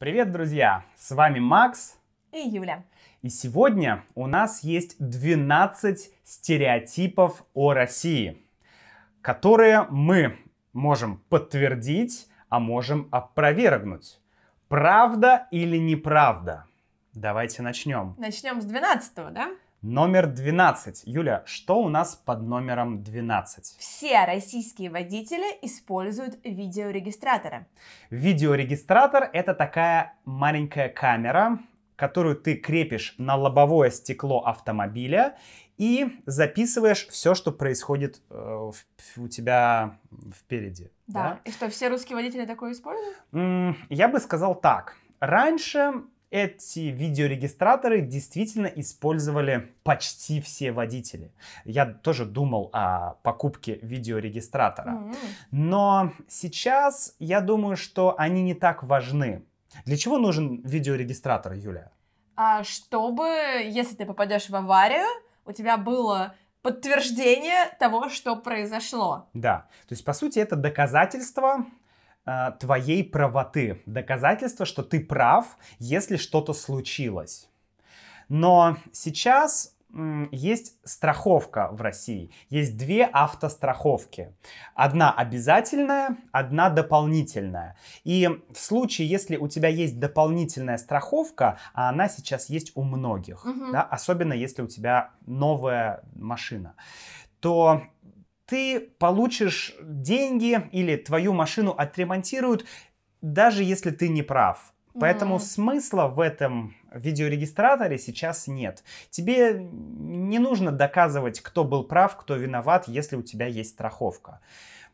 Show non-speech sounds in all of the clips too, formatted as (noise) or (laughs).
Привет, друзья! С вами Макс и Юля. И сегодня у нас есть 12 стереотипов о России, которые мы можем подтвердить, а можем опровергнуть. Правда или неправда? Давайте начнем. Начнем с 12 да? Номер 12. Юля, что у нас под номером 12? Все российские водители используют видеорегистраторы. Видеорегистратор — это такая маленькая камера, которую ты крепишь на лобовое стекло автомобиля и записываешь все, что происходит э, у тебя впереди. Да. да, и что все русские водители такое используют? я бы сказал так. Раньше эти видеорегистраторы действительно использовали почти все водители. Я тоже думал о покупке видеорегистратора. Mm -hmm. Но сейчас я думаю, что они не так важны. Для чего нужен видеорегистратор, Юля? А чтобы, если ты попадешь в аварию, у тебя было подтверждение того, что произошло. Да, то есть, по сути, это доказательство э, твоей правоты, доказательство, что ты прав, если что-то случилось. Но сейчас есть страховка в России. Есть две автостраховки. Одна обязательная, одна дополнительная. И в случае, если у тебя есть дополнительная страховка, а она сейчас есть у многих, угу. да, особенно если у тебя новая машина, то ты получишь деньги или твою машину отремонтируют, даже если ты не прав. Поэтому mm. смысла в этом видеорегистраторе сейчас нет. Тебе не нужно доказывать, кто был прав, кто виноват, если у тебя есть страховка.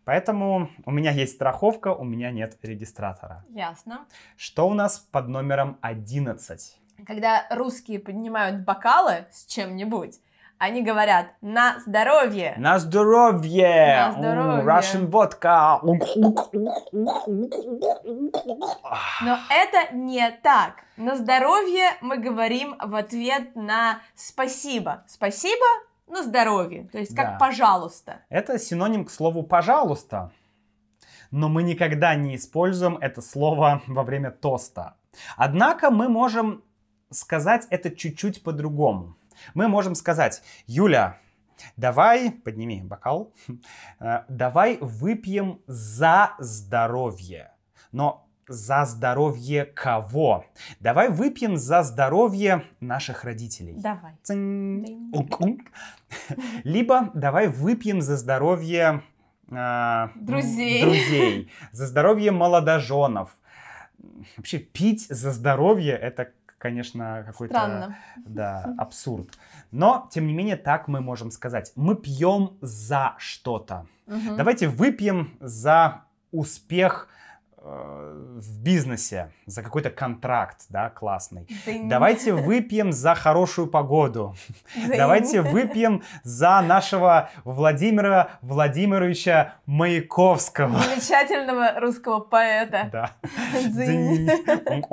Поэтому у меня есть страховка, у меня нет регистратора. Ясно. Что у нас под номером 11? Когда русские поднимают бокалы с чем-нибудь, они говорят на здоровье. На здоровье. На здоровье. Russian водка. Но это не так. На здоровье мы говорим в ответ на спасибо. Спасибо на здоровье. То есть как да. пожалуйста. Это синоним к слову пожалуйста. Но мы никогда не используем это слово во время тоста. Однако мы можем сказать это чуть-чуть по-другому мы можем сказать, Юля, давай, подними бокал, э, давай выпьем за здоровье. Но за здоровье кого? Давай выпьем за здоровье наших родителей. Давай. Либо давай выпьем за здоровье э, друзей. друзей, за здоровье молодоженов. Вообще пить за здоровье это конечно, какой-то да, (laughs) абсурд. Но, тем не менее, так мы можем сказать. Мы пьем за что-то. Угу. Давайте выпьем за успех э, в бизнесе за какой-то контракт, да, классный. Дынь. (laughs) Давайте выпьем за хорошую погоду. Дынь. (laughs) Давайте выпьем за нашего Владимира Владимировича Маяковского. Замечательного русского поэта. Да. Дынь. Дынь.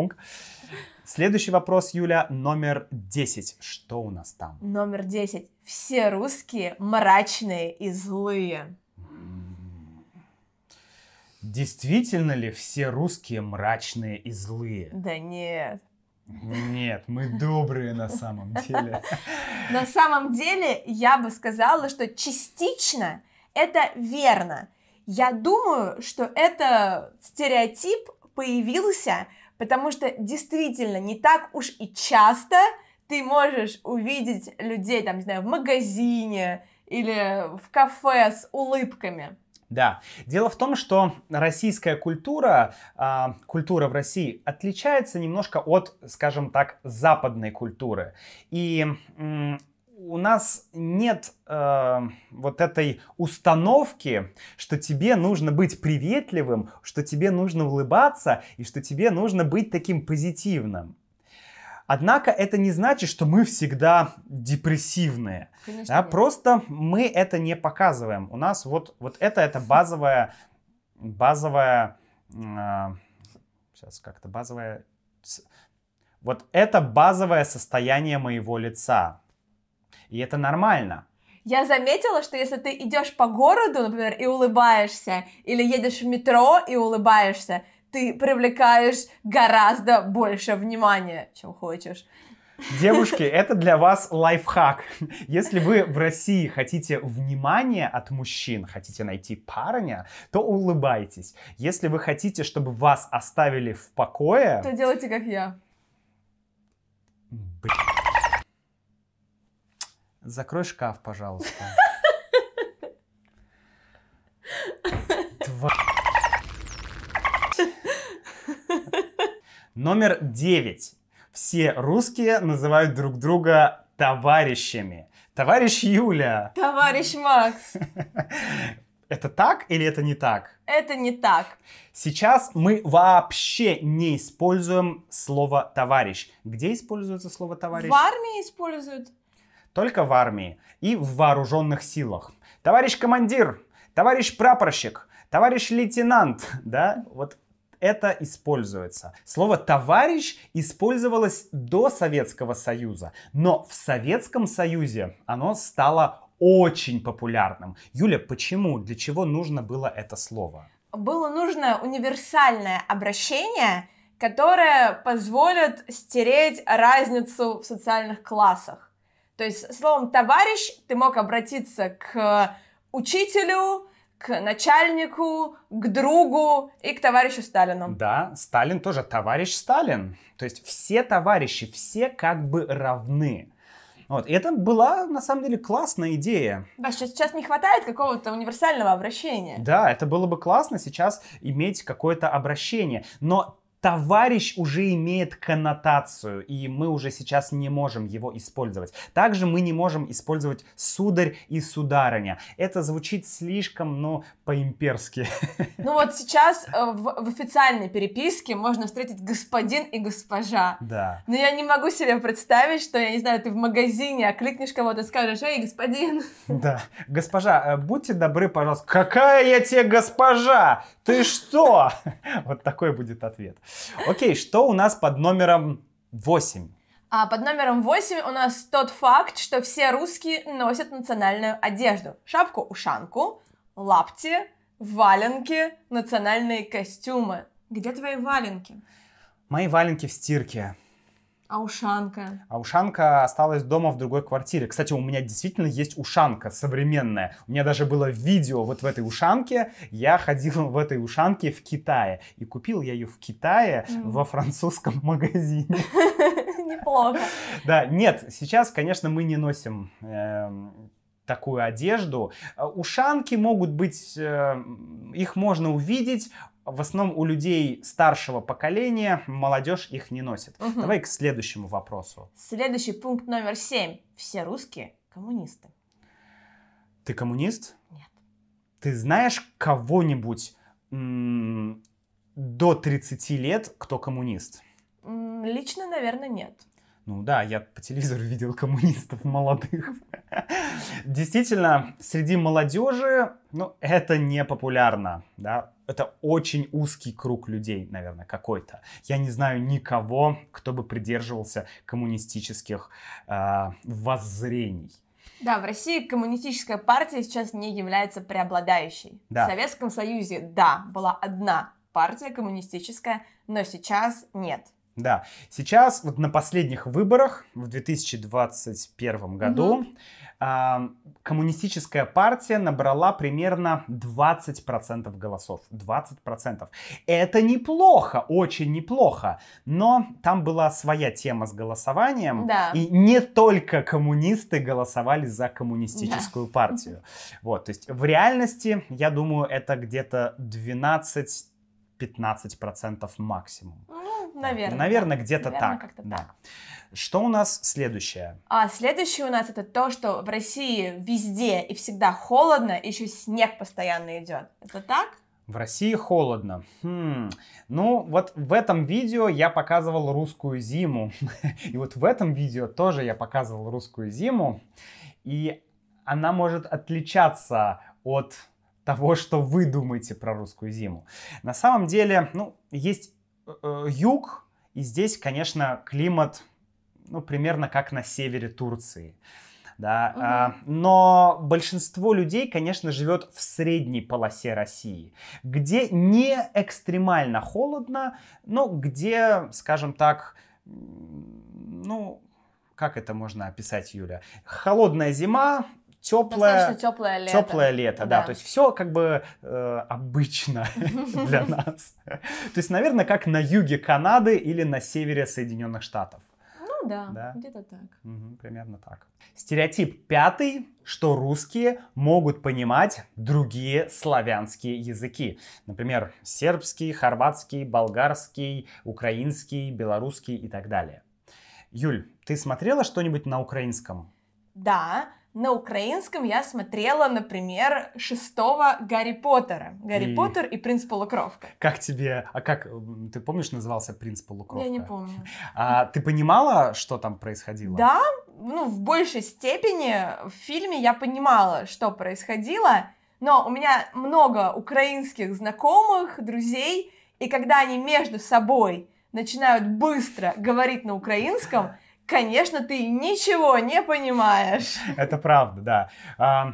Следующий вопрос, Юля, номер 10. Что у нас там? Номер 10. Все русские мрачные и злые. Действительно ли все русские мрачные и злые? Да нет. Нет, мы добрые на самом деле. На самом деле, я бы сказала, что частично это верно. Я думаю, что это стереотип появился потому что действительно не так уж и часто ты можешь увидеть людей, там, не знаю, в магазине или в кафе с улыбками. Да. Дело в том, что российская культура, э, культура в России отличается немножко от, скажем так, западной культуры. И э, у нас нет э, вот этой установки, что тебе нужно быть приветливым, что тебе нужно улыбаться и что тебе нужно быть таким позитивным. Однако это не значит, что мы всегда депрессивные. Конечно, да, нет. просто мы это не показываем. У нас вот, вот это, это базовая, базовая, э, сейчас а, как-то базовая, вот это базовое состояние моего лица. И это нормально. Я заметила, что если ты идешь по городу, например, и улыбаешься, или едешь в метро и улыбаешься, ты привлекаешь гораздо больше внимания, чем хочешь. Девушки, (laughs) это для вас лайфхак. Если вы в России хотите внимания от мужчин, хотите найти парня, то улыбайтесь. Если вы хотите, чтобы вас оставили в покое... То делайте, как я. Блин. Закрой шкаф, пожалуйста. Номер девять. Все русские называют друг друга товарищами. Товарищ Юля. Товарищ Макс. Это так или это не так? Это не так. Сейчас мы вообще не используем слово товарищ. Где используется слово товарищ? В армии используют только в армии и в вооруженных силах. Товарищ командир, товарищ прапорщик, товарищ лейтенант, (laughs) да, вот это используется. Слово «товарищ» использовалось до Советского Союза, но в Советском Союзе оно стало очень популярным. Юля, почему, для чего нужно было это слово? Было нужно универсальное обращение, которое позволит стереть разницу в социальных классах. То есть словом «товарищ» ты мог обратиться к учителю, к начальнику, к другу и к товарищу Сталину. Да, Сталин тоже товарищ Сталин. То есть все товарищи, все как бы равны. Вот. И это была, на самом деле, классная идея. Да, сейчас, сейчас не хватает какого-то универсального обращения. Да, это было бы классно сейчас иметь какое-то обращение. Но товарищ уже имеет коннотацию, и мы уже сейчас не можем его использовать. Также мы не можем использовать сударь и сударыня. Это звучит слишком, ну, по-имперски. Ну вот сейчас э, в, в официальной переписке можно встретить господин и госпожа. Да. Но я не могу себе представить, что, я не знаю, ты в магазине окликнешь кого-то и скажешь, эй, господин. Да. Госпожа, э, будьте добры, пожалуйста. Какая я тебе госпожа? Ты что? (laughs) Вот такой будет ответ. Окей, что у нас под номером 8? А под номером 8 у нас тот факт, что все русские носят национальную одежду. Шапку-ушанку, лапти, валенки, национальные костюмы. Где твои валенки? Мои валенки в стирке. А ушанка? А ушанка осталась дома в другой квартире. Кстати, у меня действительно есть ушанка современная. У меня даже было видео вот в этой ушанке. Я ходил в этой ушанке в Китае. И купил я ее в Китае mm. во французском (laughs) магазине. (laughs) Неплохо. Да, нет, сейчас, конечно, мы не носим эм, такую одежду. Э, Ушанки могут быть, э, их можно увидеть в основном у людей старшего поколения молодежь их не носит. Угу. Давай к следующему вопросу. Следующий пункт номер семь. Все русские коммунисты. Ты коммунист? Нет. Ты знаешь кого-нибудь до 30 лет, кто коммунист? лично, наверное, нет. Ну да, я по телевизору видел коммунистов молодых. (laughs) Действительно, среди молодежи, ну, это не популярно, да, это очень узкий круг людей, наверное, какой-то. Я не знаю никого, кто бы придерживался коммунистических э, воззрений. Да, в России коммунистическая партия сейчас не является преобладающей. Да. В Советском Союзе, да, была одна партия коммунистическая, но сейчас нет. Да, сейчас вот на последних выборах в 2021 году угу коммунистическая партия набрала примерно 20% голосов. 20%. Это неплохо, очень неплохо. Но там была своя тема с голосованием. Да. И не только коммунисты голосовали за коммунистическую да. партию. Вот, то есть в реальности, я думаю, это где-то 12 15% максимум. Ну, наверное. Ну, наверное, где-то наверное, так. Как-то да. так. Что у нас следующее? А следующее у нас это то, что в России везде и всегда холодно, еще снег постоянно идет. Это так? В России холодно. Хм. Ну, вот в этом видео я показывал русскую зиму. (laughs) И вот в этом видео тоже я показывал русскую зиму. И она может отличаться от того, что вы думаете про русскую зиму. На самом деле, ну, есть Э, юг, и здесь, конечно, климат ну, примерно как на севере Турции. Да, угу. но большинство людей, конечно, живет в средней полосе России, где не экстремально холодно, но где, скажем так, ну, как это можно описать, Юля? Холодная зима, теплое, теплое лето. Теплое лето, да. да. То есть все как бы э, обычно (laughs) для нас. То есть, наверное, как на юге Канады или на севере Соединенных Штатов. Ну да, да? где-то так. Угу, примерно так. Стереотип пятый, что русские могут понимать другие славянские языки. Например, сербский, хорватский, болгарский, украинский, белорусский и так далее. Юль, ты смотрела что-нибудь на украинском? Да, на украинском я смотрела, например, шестого Гарри Поттера. Гарри и... Поттер и Принц Полукровка. Как тебе... А как... Ты помнишь, назывался Принц Полукровка? Я не помню. (laughs) А ты понимала, что там происходило? Да, ну, в большей степени в фильме я понимала, что происходило, но у меня много украинских знакомых, друзей, и когда они между собой начинают быстро говорить на украинском, конечно, ты ничего не понимаешь. Это правда, да. А,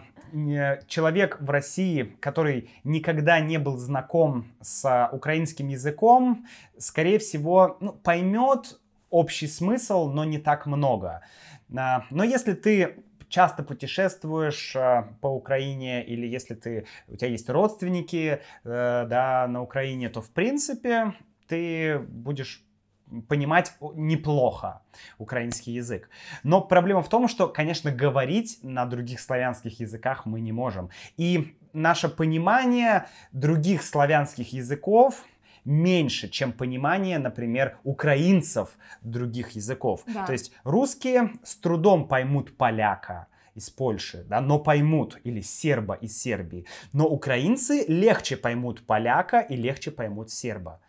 человек в России, который никогда не был знаком с а, украинским языком, скорее всего, ну, поймет общий смысл, но не так много. А, но если ты часто путешествуешь по Украине или если ты у тебя есть родственники э, да на Украине, то в принципе ты будешь понимать неплохо украинский язык. Но проблема в том, что, конечно, говорить на других славянских языках мы не можем. И наше понимание других славянских языков меньше, чем понимание, например, украинцев других языков. Да. То есть русские с трудом поймут поляка, из Польши, да, но поймут, или серба из Сербии. Но украинцы легче поймут поляка и легче поймут серба.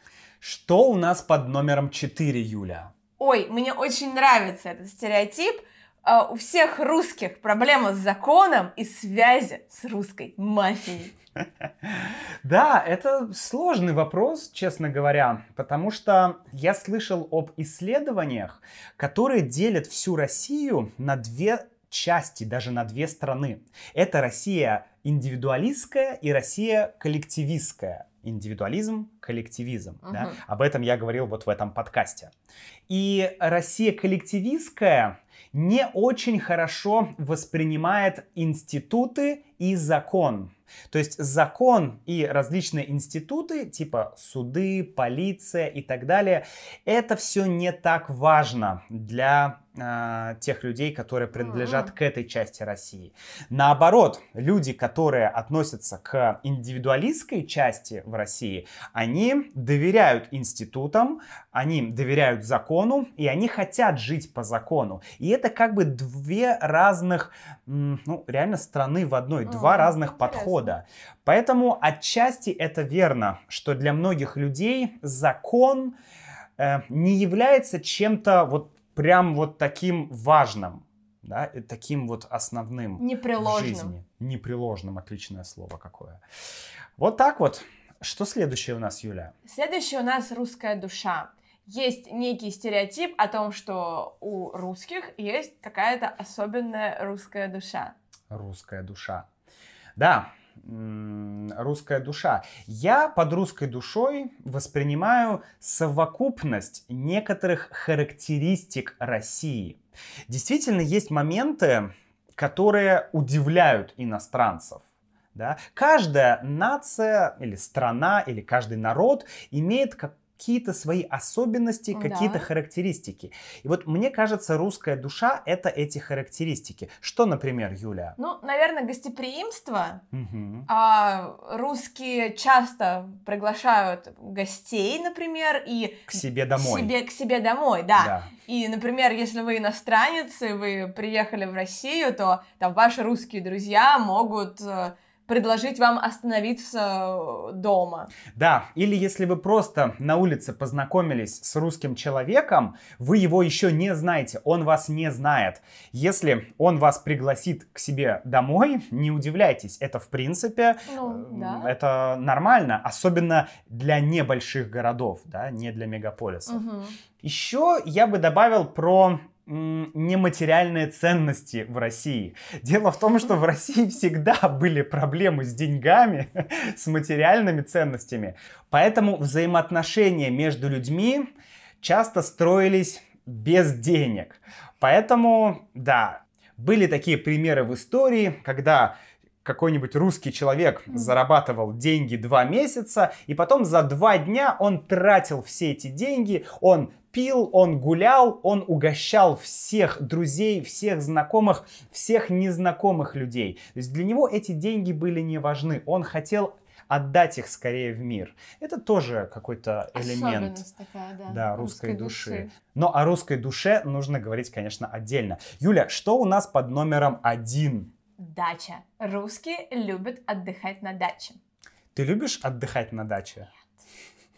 Что у нас под номером 4, Юля? Ой, мне очень нравится этот стереотип. А, у всех русских проблема с законом и связи с русской мафией. (laughs) Да, это сложный вопрос, честно говоря, потому что я слышал об исследованиях, которые делят всю Россию на две части, даже на две страны. Это Россия индивидуалистская и Россия коллективистская индивидуализм, коллективизм. Угу. Да? Об этом я говорил вот в этом подкасте. И Россия коллективистская не очень хорошо воспринимает институты и закон. То есть закон и различные институты, типа суды, полиция и так далее, это все не так важно для а, тех людей, которые принадлежат mm-hmm. к этой части России. Наоборот, люди, которые относятся к индивидуалистской части в России, они доверяют институтам, они доверяют закону, и они хотят жить по закону. И это как бы две разных, ну, реально страны в одной, mm-hmm. два разных Интересно. подхода. Поэтому отчасти это верно, что для многих людей закон э, не является чем-то вот прям вот таким важным, да, таким вот основным Непреложным. в жизни. Непреложным, отличное слово какое. Вот так вот. Что следующее у нас, Юля? Следующее у нас русская душа. Есть некий стереотип о том, что у русских есть какая-то особенная русская душа. Русская душа. Да, русская душа. Я под русской душой воспринимаю совокупность некоторых характеристик России. Действительно, есть моменты, которые удивляют иностранцев. Да? Каждая нация или страна или каждый народ имеет как какие-то свои особенности, какие-то характеристики. И вот мне кажется, русская душа это эти характеристики. Что, например, Юля? Ну, наверное, гостеприимство. Угу. А, русские часто приглашают гостей, например, и к себе домой. Себе, к себе домой, да. да. И, например, если вы иностранец и вы приехали в Россию, то там ваши русские друзья могут э, предложить вам остановиться э, дома. Да, или если вы просто на улице познакомились с русским человеком, вы его еще не знаете, он вас не знает. Если он вас пригласит к себе домой, не удивляйтесь, это в принципе, ну, э, да. это нормально, особенно для небольших городов, да, не для мегаполисов. Угу. Еще я бы добавил про нематериальные ценности в России. Дело в том, что в России всегда были проблемы с деньгами, (laughs) с материальными ценностями. Поэтому взаимоотношения между людьми часто строились без денег. Поэтому, да, были такие примеры в истории, когда какой-нибудь русский человек зарабатывал деньги два месяца, и потом за два дня он тратил все эти деньги, он пил, он гулял, он угощал всех друзей, всех знакомых, всех незнакомых людей. То есть для него эти деньги были не важны. Он хотел отдать их скорее в мир. Это тоже какой-то элемент такая, да, да, русской, русской души. души. Но о русской душе нужно говорить, конечно, отдельно. Юля, что у нас под номером один? Дача. Русские любят отдыхать на даче. Ты любишь отдыхать на даче?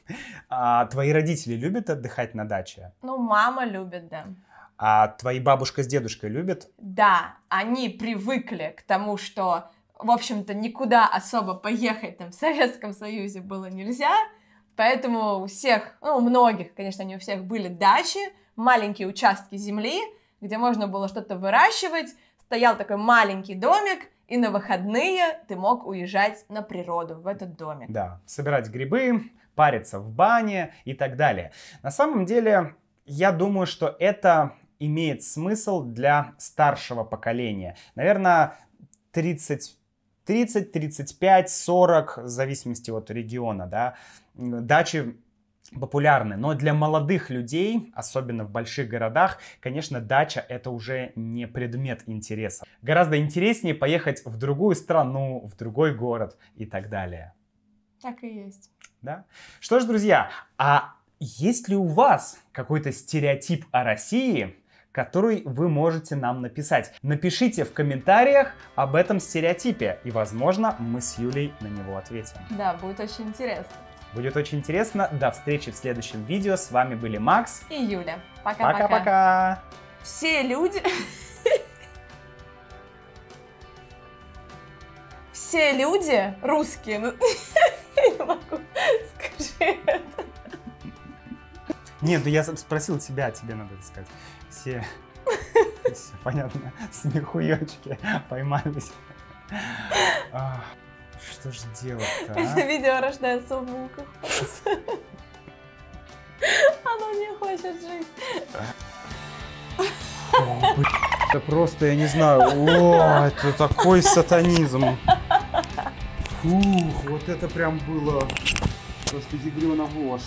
Нет. А твои родители любят отдыхать на даче? Ну, мама любит, да. А твои бабушка с дедушкой любят? Да, они привыкли к тому, что, в общем-то, никуда особо поехать там в Советском Союзе было нельзя, поэтому у всех, ну, у многих, конечно, не у всех были дачи, маленькие участки земли, где можно было что-то выращивать, стоял такой маленький домик, и на выходные ты мог уезжать на природу в этот домик. Да, собирать грибы, париться в бане и так далее. На самом деле, я думаю, что это имеет смысл для старшего поколения. Наверное, 30 30, 35, 40, в зависимости от региона, да. Дачи популярны. Но для молодых людей, особенно в больших городах, конечно, дача это уже не предмет интереса. Гораздо интереснее поехать в другую страну, в другой город и так далее. Так и есть. Да? Что ж, друзья, а есть ли у вас какой-то стереотип о России, который вы можете нам написать? Напишите в комментариях об этом стереотипе, и, возможно, мы с Юлей на него ответим. Да, будет очень интересно. Будет очень интересно. До встречи в следующем видео. С вами были Макс и Юля. Пока-пока. Все люди... Все люди русские. Ну, (laughs) я не могу. Скажи это. Нет, ну я спросил тебя, тебе надо сказать. Все... Все понятно. Смехуёчки поймались. Что же делать-то, а? Видео рождается в муках. Оно не хочет жить. это просто, я не знаю, о, это такой сатанизм. Фух, вот это прям было просто ядрена вошь.